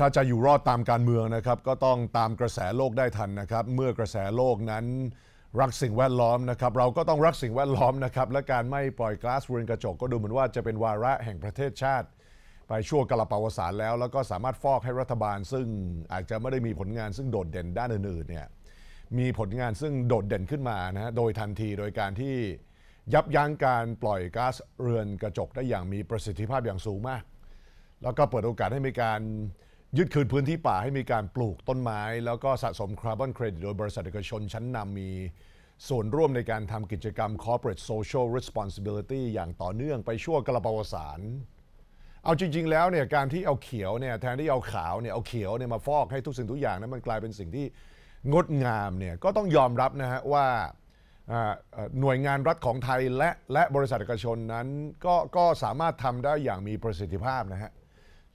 ถ้าจะอยู่รอดตามการเมืองนะครับก็ต้องตามกระแสโลกได้ทันนะครับ เมื่อกระแสโลกนั้นรักสิ่งแวดล้อมนะครับ เราก็ต้องรักสิ่งแวดล้อมนะครับและการไม่ปล่อยก๊าซเรือนกระจกก็ดูเหมือนว่าจะเป็นวาระแห่งประเทศชาติไปชั่วกระปาวสารแล้ว แล้วก็สามารถฟอกให้รัฐบาล ซึ่งอาจจะไม่ได้มีผลงานซึ่งโดดเด่นด้านอื่นๆเนี่ยมีผลงานซึ่งโดดเด่นขึ้นมานะโดยทันทีโดยการที่ยับยั้งการปล่อยก๊าซเรือนกระจกได้อย่างมีประสิทธิภาพอย่างสูงมาก แล้วก็เปิดโอกาสให้มีการยึดคืนพื้นที่ป่าให้มีการปลูกต้นไม้ แล้วก็สะสมคาร์บอนเครดิตโดยบริษัทเอกชนชั้นนำมีส่วนร่วมในการทำกิจกรรม corporate social responsibility อย่างต่อเนื่องไปชั่วกระปวสาร เอาจริง ๆแล้วเนี่ยการที่เอาเขียวเนี่ยแทนที่เอาขาวเนี่ยเอาเขียวเนี่ยมาฟอกให้ทุกสิ่งทุกอย่างนั้นมันกลายเป็นสิ่งที่งดงามเนี่ยก็ต้องยอมรับนะฮะว่าหน่วยงานรัฐของไทยและและบริษัทเอกชนนั้น ก็ก็สามารถทำได้อย่างมีประสิทธิภาพนะฮะ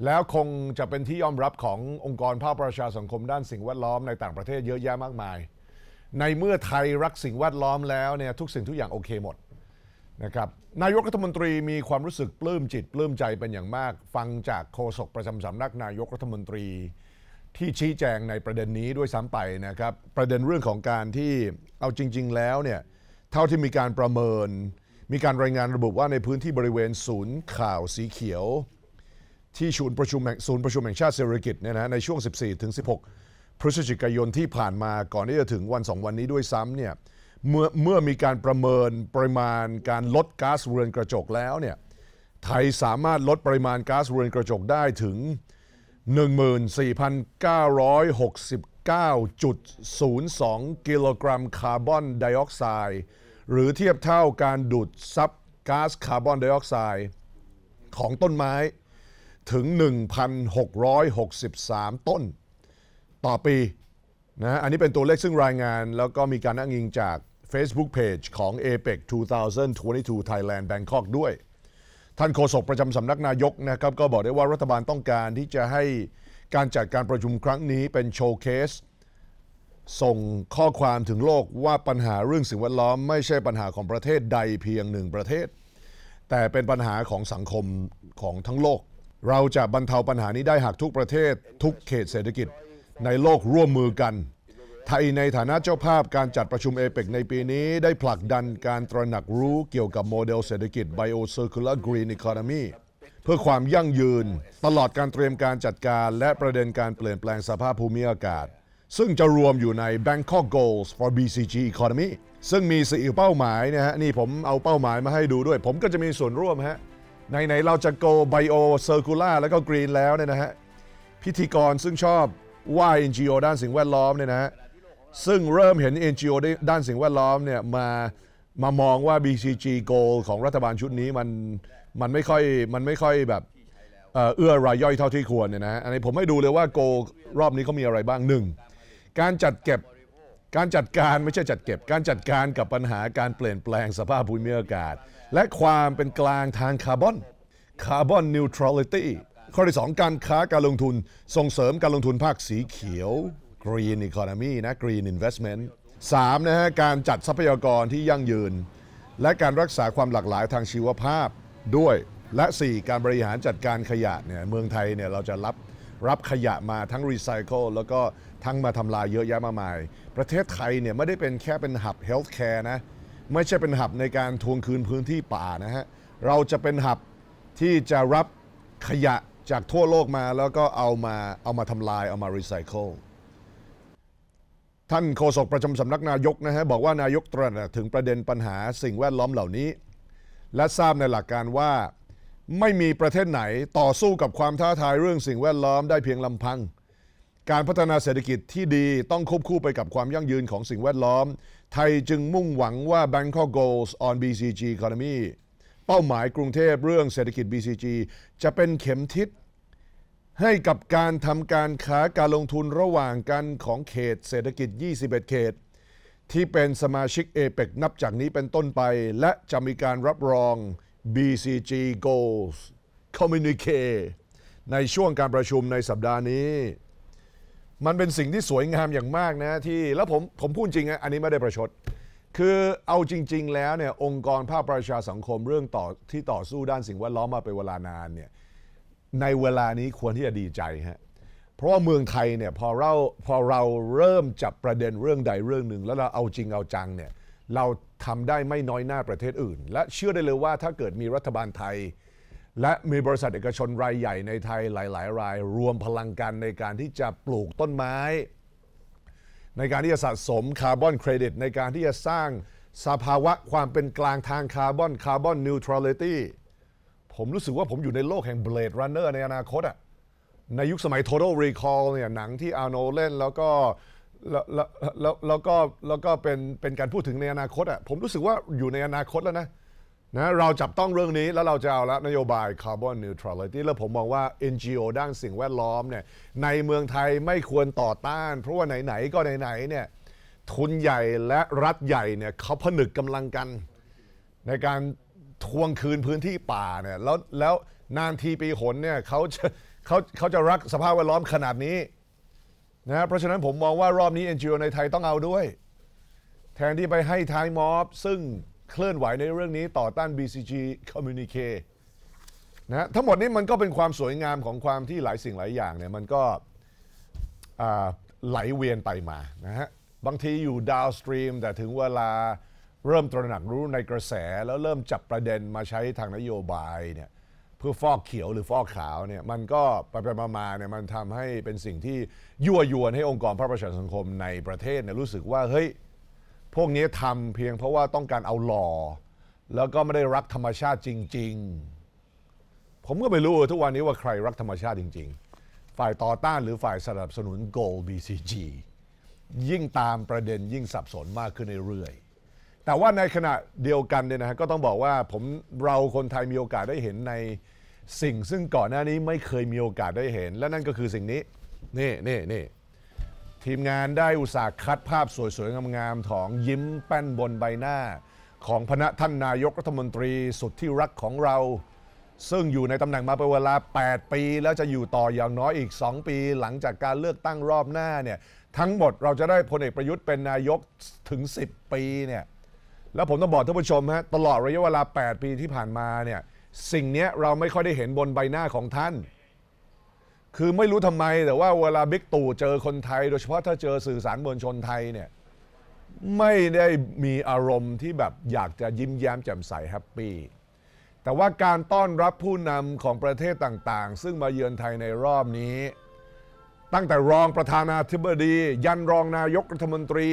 แล้วคงจะเป็นที่ยอมรับขององค์กรภาคประชาสังคมด้านสิ่งแวดล้อมในต่างประเทศเยอะแยะมากมาย ในเมื่อไทยรักสิ่งแวดล้อมแล้วเนี่ยทุกสิ่งทุกอย่างโอเคหมดนะครับนายกรัฐมนตรีมีความรู้สึกปลื้มจิตปลื้มใจเป็นอย่างมาก ฟังจากโฆษกประจำสำนัก นายกรัฐมนตรี ที่ชี้แจงในประเด็นนี้ด้วยซ้ำไปนะครับประเด็นเรื่องของการที่เอาจริงๆ แล้วเนี่ยเท่าที่มีการประเมิน มีการรายงานระบุว่าในพื้นที่บริเวณศูนย์ ข่าวสีเขียวที่ศูนย์ประชุมศูนย์ประชุม แห่งชาติเซอร์กิตเนี่ยนะใน ช่วง 14 ถึง 16 พฤศจิกายนที่ผ่านมาก่อนที่จะถึงวัน 2 วันนี้ด้วยซ้ำเนี่ยเมื่อเมื่อมีการประเมินปริมาณการลดก๊าซเรือนกระจกแล้วเนี่ยไทยสามารถลดปริมาณก๊าซเรือนกระจกได้ถึง 14,969.02 กิโลกรัมคาร์บอนไดออกไซด์ หรือเทียบเท่าการดูดซับก๊าซคาร์บอนไดออกไซด์ของต้นไม้ถึง 1,663 ต้น ต่อปีนะ อันนี้เป็นตัวเลขซึ่งรายงาน แล้วก็มีการอ้างอิงจาก Facebook Page ของ APEC 2022 Thailand Bangkok ด้วย ท่านโฆษกประจำสำนักนายกนะครับก็บอกได้ว่ารัฐบาลต้องการที่จะให้การจัดการประชุมครั้งนี้เป็นโชว์เคส ส่งข้อความถึงโลกว่าปัญหาเรื่องสิ่งแวดล้อม ไม่ใช่ปัญหาของประเทศใดเพียงหนึ่งประเทศ แต่เป็นปัญหาของสังคมของทั้งโลกเราจะบรรเทาปัญหานี้ได้หากทุกประเทศ ทุกเขตเศรษฐกิจในโลกร่วมมือกัน ไทยในฐานะเจ้าภาพการจัดประชุมเอเปกในปีนี้ได้ผลักดันการตระหนักรู้เกี่ยวกับโมเดลเศรษฐกิจ Bio Circular Green Economy เพื่อความยั่งยืนตลอดการเตรียมการจัดการ และประเด็นการเปลี่ยนแปลงสภาพภูมิอากาศ ซึ่งจะรวมอยู่ใน Bangkok Goals for BCG Economy ซึ่งมีสี่เป้าหมายนะฮะนี่ผมเอาเป้าหมายมาให้ดูด้วย ผมก็จะมีส่วนร่วมฮะไหน ๆ เราจะโกไบโอเซอร์คูล่าแล้วก็กรีนแล้วเนี่ยนะฮะพิธีกรซึ่งชอบว่า NGO ด้านสิ่งแวดล้อมเนี่ยนะฮะซึ่งเริ่มเห็น NGO ด้านสิ่งแวดล้อมเนี่ยมามามองว่า BCG goal ของรัฐบาลชุดนี้มันมันไม่ค่อย มันไม่ค่อยแบบ เอื้อรายย่อยเท่าที่ควรเนี่ยนะอันนี้ผมให้ดูเลยว่าโกรอบนี้เขามีอะไรบ้างหนึ่ง การจัดเก็บการจัดการไม่ใช่จัดเก็บการจัดการกับปัญหาการเปลี่ยนแปลงสภาพภูมิอากาศ และความเป็นกลางทางคาร์บอน คาร์บอนนิวทรัลิตี้ข้อที่ 2 การค้าการลงทุนส่งเสริมการลงทุนภาคสีเขียว Green Economy นะ Green Investment 3นะฮะการจัดทรัพยากรที่ยั่งยืน และการรักษาความหลากหลายทางชีวภาพด้วย และ 4 การบริหารจัดการขยะเนี่ยเมืองไทยเนี่ยเราจะรับรับขยะมาทั้งรีไซเคิลแล้วก็ทั้งมาทำลายเยอะแยะมากมาย ประเทศไทยเนี่ยไม่ได้เป็นแค่เป็นหับเฮลท์แคร์นะ ไม่ใช่เป็นหับในการทวงคืนพื้นที่ป่านะฮะ เราจะเป็นหับที่จะรับขยะจากทั่วโลกมาแล้วก็เอามาเอามาทำลายเอามารีไซเคิล ท่านโฆษกประจำสำนักนายกนะฮะบอกว่านายกตรนัสถึงประเด็นปัญหาสิ่งแวดล้อมเหล่านี้ และทราบในหลักการว่าไม่มีประเทศไหนต่อสู้กับความท้าทายเรื่องสิ่งแวดล้อมได้เพียงลำพังการพัฒนาเศรษฐกิจที่ดีต้องควบคู่ไปกับความยั่งยืนของสิ่งแวดล้อม ไทยจึงมุ่งหวังว่า Bangkok Goals on BCG Economy เป้าหมายกรุงเทพเรื่องเศรษฐกิจ BCG จะเป็นเข็มทิศให้กับการทำการค้าการลงทุนระหว่างกันของเขตเศรษฐกิจ 21 เขต ที่เป็นสมาชิกเอเปกนับจากนี้เป็นต้นไป และจะมีการรับรอง BCG Goals Communique ในช่วงการประชุมในสัปดาห์นี้มันเป็นสิ่งที่สวยงามอย่างมากนะที่แล้วผมผมพูดจริงอันนี้ไม่ได้ประชด คือเอาจริงๆแล้วเนี่ยองค์กรภาคประชาสังคมเรื่องต่อที่ต่อสู้ด้านสิ่งแวดล้อมมาเป็นเวลานานเนี่ยในเวลานี้ควรที่จะดีใจฮะเพราะเมืองไทยเนี่ยพอเราพอเราเริ่มจับประเด็นเรื่องใดเรื่องหนึ่ง แล้วเราเอาจริงเอาจังเนี่ยเราทำได้ไม่น้อยหน้าประเทศอื่น และเชื่อได้เลยว่าถ้าเกิดมีรัฐบาลไทยและมีบริษัทเอกชนรายใหญ่ในไทยหลายๆรายรวมพลังกันในการที่จะปลูกต้นไม้ ในการที่จะสะสมคาร์บอนเครดิตในการที่จะสร้างสภาวะความเป็นกลางทางคาร์บอนคาร์บอนนิวทรัลิตี้ผมรู้สึกว่าผมอยู่ในโลกแห่งเบลดรันเนอร์ในอนาคตอะในยุคสมัย Total Recall เนี่ยหนังที่อาโนเล่น แล้วก็แล้วแล้วแล้วก็แล้วก็เป็นเป็นการพูดถึงในอนาคตอะผมรู้สึกว่าอยู่ในอนาคตแล้วนะนะเราจับต้องเรื่องนี้แล้วเราจะเอาละนโยบายคา์บอนนิวทรัลลิตี้แล้วผมมองว่า NGO ด้านสิ่งแวดล้อมเนี่ยในเมืองไทยไม่ควรต่อต้าน เพราะว่าไหน ๆ ก็ไหน ๆ เนี่ยทุนใหญ่และรัฐใหญ่เนี่ยเขาผนึกกำลังกัน ในการทวงคืนพื้นที่ป่าเนี่ยแล้วแล้วนานทีปีหนเนี่ยเขาจะเขาเขาจะรักสภาพแวดล้อมขนาดนี้นะเพราะฉะนั้นผมมองว่ารอบนี้ NGO ในไทยต้องเอาด้วยแทนที่ไปให้ท้ายมอบซึ่งเคลื่อนไหวในเรื่องนี้ต่อต้าน BCG Communique นะ ทั้งหมดนี้มันก็เป็นความสวยงามของความที่หลายสิ่งหลายอย่างเนี่ยมันก็ไหลเวียนไปมานะฮะบางทีอยู่ดาวสตรีม แต่ถึงเวลาเริ่มตระหนักรู้ในกระแส แล้วเริ่มจับประเด็นมาใช้ทางนโยบายเนี่ยเพื่อฟอกเขียวหรือฟอกขาวเนี่ยมันก็ไปไปมาเนี่ยมันทำให้เป็นสิ่งที่ ยั่วยวนให้องค์กรภาคประชาสังคมในประเทศเนี่ยรู้สึกว่าเฮ้ยพวกนี้ทำเพียงเพราะว่าต้องการเอาหล่อแล้วก็ไม่ได้รักธรรมชาติจริงๆ ผมก็ไม่รู้ทุกวันนี้ว่าใครรักธรรมชาติจริงๆ ฝ่ายต่อต้านหรือฝ่ายสนับสนุน g o ีซ BCG ยิ่งตามประเด็นยิ่งสับสนมากขึ้นเรื่อยๆแต่ว่าในขณะเดียวกันเนี่ยนะฮะก็ต้องบอกว่าผมเราคนไทยมีโอกาสได้เห็นในสิ่ง ซึ่งก่อนหน้านี้ไม่เคยมีโอกาสได้เห็น และนั่นก็คือสิ่งนี้นี่นี่นี่ทีมงานได้อุตส่าห์คัดภาพสวยๆงามๆของยิ้มแป้นบนใบหน้า ของพระท่านนายกรัฐมนตรี สุดที่รักของเรา ซึ่งอยู่ในตำแหน่งมาเป็นเวลา 8 ปี แล้วจะอยู่ต่ออย่างน้อยอีก 2 ปี หลังจากการเลือกตั้งรอบหน้าเนี่ยทั้งหมดเราจะได้พลเอกประยุทธ์เป็นนายกถึง 10 ปีเนี่ยแล้วผมต้องบอกท่านผู้ชมฮะตลอดระยะเวลา 8 ปีที่ผ่านมาเนี่ยสิ่งนี้เราไม่ค่อยได้เห็นบนใบหน้าของท่านคือไม่รู้ทำไมแต่ว่าเวลาบิ๊กตู่เจอคนไทย โดยเฉพาะถ้าเจอสื่อสารมวลชนไทยเนี่ยไม่ได้มีอารมณ์ที่แบบอยากจะยิ้มแย้มแจ่มใสแฮปปี้แต่ว่าการต้อนรับผู้นำของประเทศต่างๆ ซึ่งมาเยือนไทยในรอบนี้ ตั้งแต่รองประธานาธิบดี ยันรองนายกรัฐมนตรี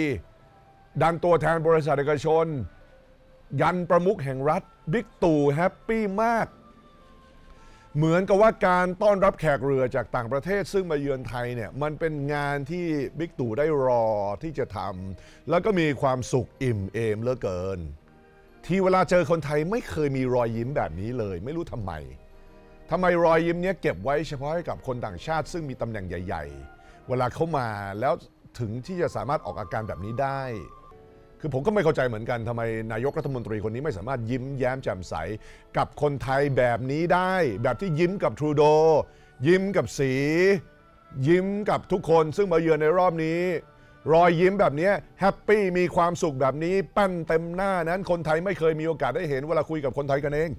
ดันตัวแทนบริษัทเอกชน ยันประมุขแห่งรัฐบิ๊กตู่แฮปปี้มากเหมือนกับว่าการต้อนรับแขกเรือจากต่างประเทศ ซึ่งมาเยือนไทยเนี่ยมันเป็นงานที่บิ๊กตู่ได้รอที่จะทำแล้วก็มีความสุขอิ่มเอมเหลือเกิน ที่เวลาเจอคนไทยไม่เคยมีรอยยิ้มแบบนี้เลยไม่รู้ทำไมทำไมรอยยิ้มเนี้ยเก็บไว้เฉพาะให้กับคนต่างชาติ ซึ่งมีตำแหน่งใหญ่ ๆ เวลาเขามาแล้วถึงที่จะสามารถออกอาการแบบนี้ได้คือผมก็ไม่เข้าใจเหมือนกันทำไมนายกรัฐมนตรีคนนี้ไม่สามารถยิ้มแย้มแจ่มใสกับคนไทยแบบนี้ได้ แบบที่ยิ้มกับทรูโดยิ้มกับสียิ้มกับทุกคนซึ่งมาเยือนในรอบนี้ รอยยิ้มแบบนี้แฮปปี้มีความสุขแบบนี้ปั้นเต็มหน้านั้น คนไทยไม่เคยมีโอกาสได้เห็นเวลาคุยกับคนไทยกันเอง